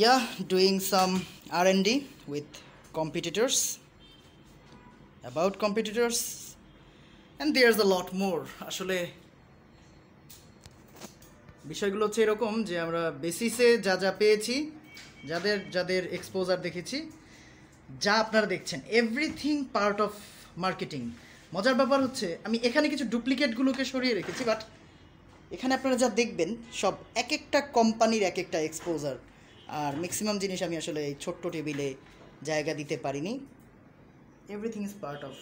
yeah doing some R&D with competitors about competitors and there's a lot more আসলে বিষয়গুলো হচ্ছে এরকম যে আমরা বেসিসে যা যা পেয়েছি যাদের যাদের এক্সপোজার দেখেছি যা আপনারা দেখছেন এভরিথিং পার্ট অফ মার্কেটিং মজার ব্যাপার হচ্ছে আমি এখানে কিছু ডুপ্লিকেটগুলোকে সরিয়ে রেখেছি বাট এখানে আপনারা যা দেখবেন সব এক একটা কোম্পানির এক একটা এক্সপোজার আর ম্যাক্সিমাম জিনিস আমি আসলে এই ছোট্ট টেবিলে জায়গা দিতে পারিনি everything is part of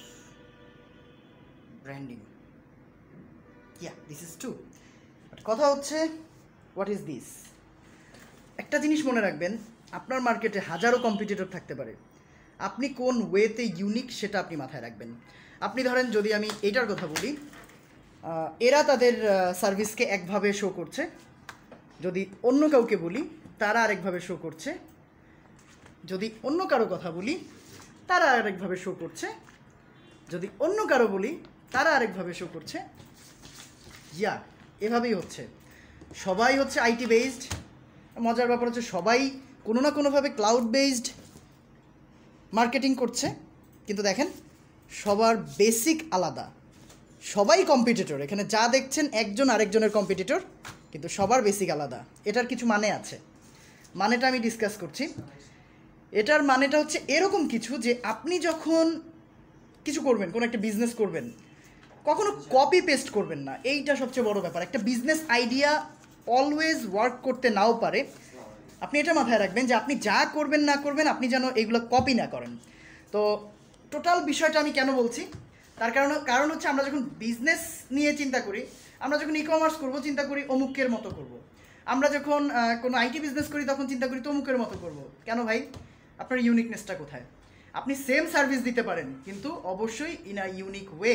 branding yeah this is to কথা হচ্ছে হোয়াট ইজ দিস একটা জিনিস মনে রাখবেন আপনার মার্কেটে হাজারো কম্পিটিটর থাকতে পারে আপনি কোন ওয়েতে ইউনিক সেটা আপনি মাথায় রাখবেন আপনি ধরেন যদি আমি এটার কথা বলি এরা তাদের সার্ভিসকে একভাবে শো করছে যদি অন্য কাউকে বলি তারা আরেকভাবে শো করছে যদি অন্য কারো কথা বলি তারা আরেকভাবে শো করছে যদি অন্য কারো বলি তারা আরেকভাবে শো করছে ইয়া এভাবেই হচ্ছে সবাই হচ্ছে আইটি বেসড মজার ব্যাপার হচ্ছে সবাই কোনো না কোনোভাবে ক্লাউড বেসড মার্কেটিং করছে কিন্তু দেখেন সবার বেসিক আলাদা সবাই কম্পিটিটর এখানে যা দেখছেন একজন আরেকজনের কম্পিটিটর কিন্তু সবার বেসিক আলাদা এটার কিছু মানে আছে মানেটা আমি ডিসকাস করছি এটার মানেটা হচ্ছে এরকম কিছু যে আপনি যখন কিছু করবেন কোনো একটা বিজনেস করবেন কখনো কপি পেস্ট করবেন না এইটা সবচেয়ে বড় ব্যাপার একটা বিজনেস আইডিয়া অলওয়েজ ওয়ার্ক করতে নাও পারে আপনি এটা মাথায় রাখবেন যে আপনি যা করবেন না করবেন আপনি যেন এগুলো কপি না করেন তো টোটাল বিষয়টা আমি কেন বলছি তার কারণ কারণ হচ্ছে আমরা যখন বিজনেস নিয়ে চিন্তা করি আমরা যখন ই কমার্স করবো চিন্তা করি অমুকের মতো করবো আমরা যখন কোনো আইটি বিজনেস করি তখন চিন্তা করি তমুকের মতো করব কেন ভাই আপনার ইউনিকনেসটা কোথায় আপনি সেম সার্ভিস দিতে পারেন কিন্তু অবশ্যই ইন আ ইউনিক ওয়ে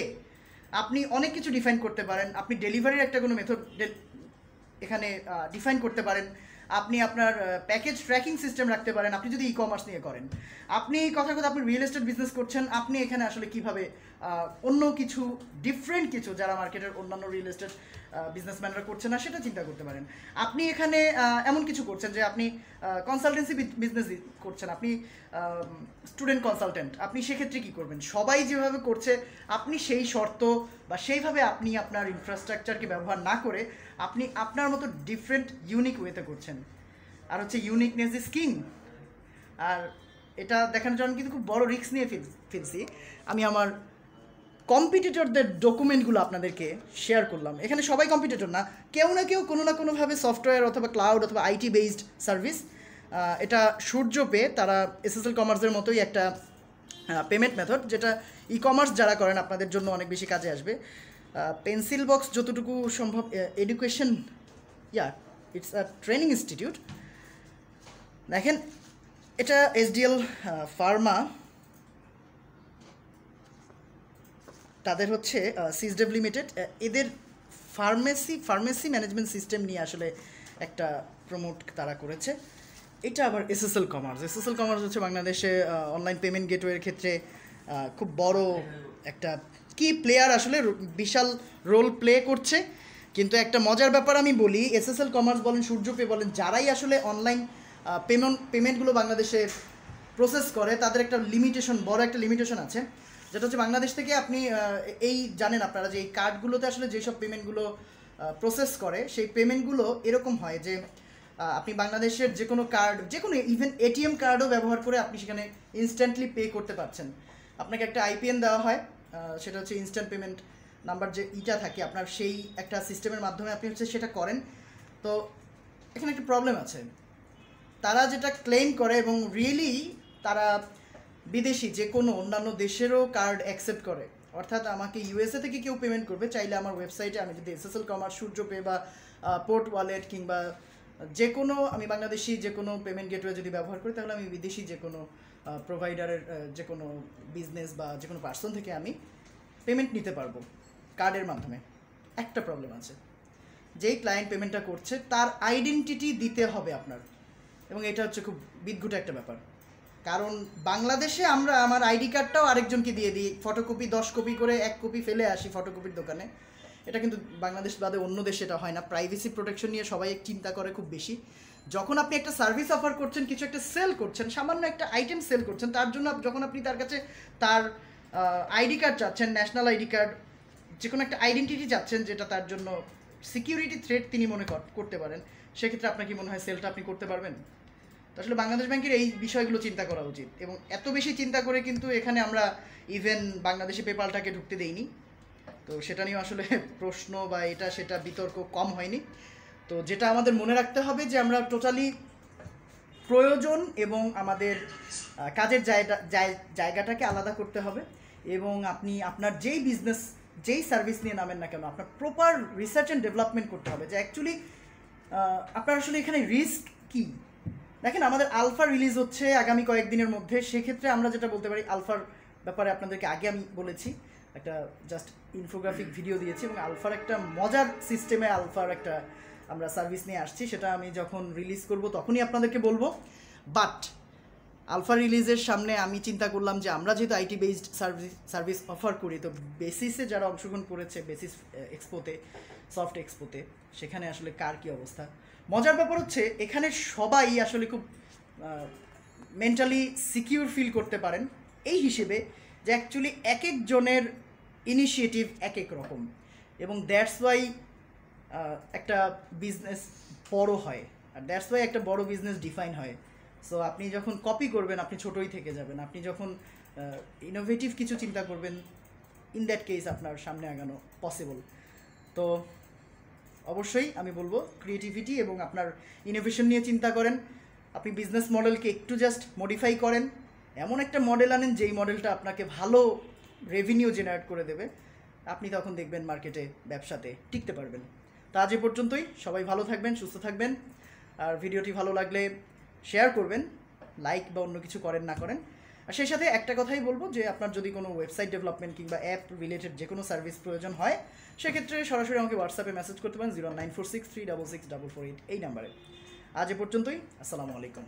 আপনি অনেক কিছু ডিফাইন করতে পারেন আপনি ডেলিভারির একটা কোনো মেথড এখানে ডিফাইন করতে পারেন আপনি আপনার প্যাকেজ ট্র্যাকিং সিস্টেম রাখতে পারেন আপনি যদি ই কমার্স নিয়ে করেন আপনি কথা কথা আপনি রিয়েল এস্টেট বিজনেস করছেন আপনি এখানে আসলে কিভাবে অন্য কিছু ডিফারেন্ট কিছু যারা মার্কেটের অন্যান্য রিয়েল এস্টেট বিজনেসম্যানরা করছে না সেটা চিন্তা করতে পারেন আপনি এখানে এমন কিছু করছেন যে আপনি কনসালটেন্সি বিজনেস করছেন আপনি স্টুডেন্ট কনসালটেন্ট আপনি সেক্ষেত্রে কী করবেন সবাই যেভাবে করছে আপনি সেই শর্ত বা সেইভাবে আপনি আপনার ইনফ্রাস্ট্রাকচারকে ব্যবহার না করে আপনি আপনার মতো ডিফারেন্ট ইউনিক ওয়েতে করছেন আর হচ্ছে ইউনিকনেস ইজ কিং আর এটা দেখানোর জন্য কিন্তু খুব বড় রিস্ক নিয়ে ফেলছি আমি আমার কম্পিটিটরদের ডকুমেন্টগুলো আপনাদেরকে শেয়ার করলাম এখানে সবাই কম্পিটিটর না কেউ না কেউ কোনো না কোনোভাবে সফটওয়্যার অথবা ক্লাউড অথবা আইটি বেসড সার্ভিস এটা সূর্য পে তারা এসএসএল কমার্সের মতোই একটা পেমেন্ট মেথড যেটা ই কমার্স যারা করেন আপনাদের জন্য অনেক বেশি কাজে আসবে পেন্সিল বক্স যতটুকু সম্ভব education yeah it's a training institute দেখেন এটা এসডিএল ফার্মা তাদের হচ্ছে সিজডেভ লিমিটেড এদের ফার্মেসি ফার্মেসি ম্যানেজমেন্ট সিস্টেম নিয়ে আসলে একটা প্রমোট তারা করেছে এটা আবার এসএসএল কমার্স এসএসএল কমার্স হচ্ছে বাংলাদেশে অনলাইন পেমেন্ট গেটওয়ের ক্ষেত্রে খুব বড় একটা কি প্লেয়ার আসলে বিশাল রোল প্লে করছে কিন্তু একটা মজার ব্যাপার আমি বলি এসএসএল কমার্স বলেন সূর্য পে বলেন যারাই আসলে অনলাইন পেমেন্ট পেমেন্টগুলো বাংলাদেশে প্রসেস করে তাদের একটা লিমিটেশন বড় একটা লিমিটেশন আছে যেটা হচ্ছে বাংলাদেশ থেকে আপনি এই জানেন আপনারা যে এই কার্ডগুলোতে আসলে যেসব পেমেন্টগুলো প্রসেস করে সেই পেমেন্টগুলো এরকম হয় যে আপনি বাংলাদেশের যে কোনো কার্ড যে কোনো ইভেন এটিএম কার্ডও ব্যবহার করে আপনি সেখানে ইনস্ট্যান্টলি পে করতে পারছেন আপনাকে একটা আইপিএন দেওয়া হয় সেটা হচ্ছে ইনস্ট্যান্ট পেমেন্ট নাম্বার যে ইটা থাকে আপনার সেই একটা সিস্টেমের মাধ্যমে আপনি হচ্ছে সেটা করেন তো এখানে একটা প্রবলেম আছে তারা যেটা ক্লেম করে এবং রিয়েলি তারা বিদেশি যে কোনো অন্যান্য দেশেরও কার্ড অ্যাকসেপ্ট করে অর্থাৎ আমাকে ইউএসএ থেকে কেউ পেমেন্ট করবে চাইলে আমার ওয়েবসাইটে আমি যদি এসএসএল কমার সূর্য পে বা পোর্ট ওয়ালেট কিংবা যে কোনো আমি বাংলাদেশি যে কোনো পেমেন্ট গেটওয়ে যদি ব্যবহার করি তাহলে আমি বিদেশি যে কোনো প্রোভাইডারের যে কোনো বিজনেস বা যে কোনো পার্সন থেকে আমি পেমেন্ট নিতে পারবো কার্ডের মাধ্যমে একটা প্রবলেম আছে যেই ক্লায়েন্ট পেমেন্টটা করছে তার আইডেন্টিটি দিতে হবে আপনার এবং এটা হচ্ছে খুব বিদ্ঘুট একটা ব্যাপার কারণ বাংলাদেশে আমরা আমার আইডি কার্ডটাও আরেকজনকে দিয়ে দিই ফটোকপি দশ কপি করে এক কপি ফেলে আসি ফটোকপির দোকানে এটা কিন্তু বাংলাদেশ বাদে অন্য দেশে এটা হয় না প্রাইভেসি প্রোটেকশন নিয়ে সবাই চিন্তা করে খুব বেশি যখন আপনি একটা সার্ভিস অফার করছেন কিছু একটা সেল করছেন সামান্য একটা আইটেম সেল করছেন তার জন্য যখন আপনি তার কাছে তার আইডি কার্ড চাচ্ছেন ন্যাশনাল আইডি কার্ড যে কোনো একটা আইডেন্টিটি চাচ্ছেন যেটা তার জন্য সিকিউরিটি থ্রেট তিনি মনে করতে পারেন সেক্ষেত্রে আপনার কি মনে হয় সেলটা আপনি করতে পারবেন আসলে বাংলাদেশ ব্যাংকের এই বিষয়গুলো চিন্তা করা উচিত এবং এত বেশি চিন্তা করে কিন্তু এখানে আমরা ইভেন বাংলাদেশি পেপালটাকে ঢুকতে দেইনি তো সেটা নিয়ে আসলে প্রশ্ন বা এটা সেটা বিতর্ক কম হয়নি তো যেটা আমাদের মনে রাখতে হবে যে আমরা টোটালি প্রয়োজন এবং আমাদের কাজের জায়গা জায়গাটাকে আলাদা করতে হবে এবং আপনি আপনার যেই বিজনেস যেই সার্ভিস নিয়ে নামেন না কেন আপনার প্রপার রিসার্চ অ্যান্ড ডেভেলপমেন্ট করতে হবে যে অ্যাকচুয়ালি আপনার আসলে এখানে রিস্ক কী দেখেন আমাদের আলফা রিলিজ হচ্ছে আগামী কয়েকদিনের মধ্যে সেক্ষেত্রে আমরা যেটা বলতে পারি আলফার ব্যাপারে আপনাদেরকে আগে আমি বলেছি একটা জাস্ট ইনফোগ্রাফিক ভিডিও দিয়েছি এবং আলফার একটা মজার সিস্টেমে আলফার একটা আমরা সার্ভিস নিয়ে আসছি সেটা আমি যখন রিলিজ করব তখনই আপনাদেরকে বলবো বাট আলফা রিলিজের সামনে আমি চিন্তা করলাম যে আমরা যেহেতু IT based service service offer করি তো বেসিসে যারা অংশগ্রহণ করেছে বেসিস এক্সপোতে সফট এক্সপোতে সেখানে আসলে কার কী অবস্থা মজার ব্যাপার হচ্ছে এখানে সবাই আসলে খুব মেন্টালি সিকিউর ফিল করতে পারেন এই হিসেবে যে অ্যাকচুয়ালি এক একজনের ইনিশিয়েটিভ এক এক রকম এবং দ্যাটস ওয়াই একটা বিজনেস বড় হয় আর দ্যাটস ওয়াই একটা বড় বিজনেস ডিফাইন হয় সো আপনি যখন কপি করবেন আপনি ছোটই থেকে যাবেন আপনি যখন ইনোভেটিভ কিছু চিন্তা করবেন ইন দ্যাট কেস আপনার সামনে আগানো পসিবল তো অবশ্যই আমি বলবো ক্রিয়েটিভিটি এবং আপনার ইনোভেশন নিয়ে চিন্তা করেন আপনি বিজনেস মডেলকে একটু জাস্ট মডিফাই করেন এমন একটা মডেল আনেন যেই মডেলটা আপনাকে ভালো রেভিনিউ জেনারেট করে দেবে আপনি তখন দেখবেন মার্কেটে ব্যবসাতে টিকতে পারবেন তা আজ পর্যন্তই সবাই ভালো থাকবেন সুস্থ থাকবেন আর ভিডিওটি ভালো লাগলে শেয়ার করবেন লাইক বা অন্য কিছু করেন না করেন আর সেই সাথে একটা কথাই বলবো যে আপনার যদি কোনো ওয়েবসাইট ডেভেলপমেন্ট কিংবা অ্যাপ রিলেটেড যে কোনো সার্ভিস প্রয়োজন হয় সেক্ষেত্রে সরাসরি আমাকে হোয়াটসঅ্যাপে মেসেজ করতে পারেন zero nine four six three double six double four eight এই নাম্বারে আজ এ পর্যন্তই আসসালামু আলাইকুম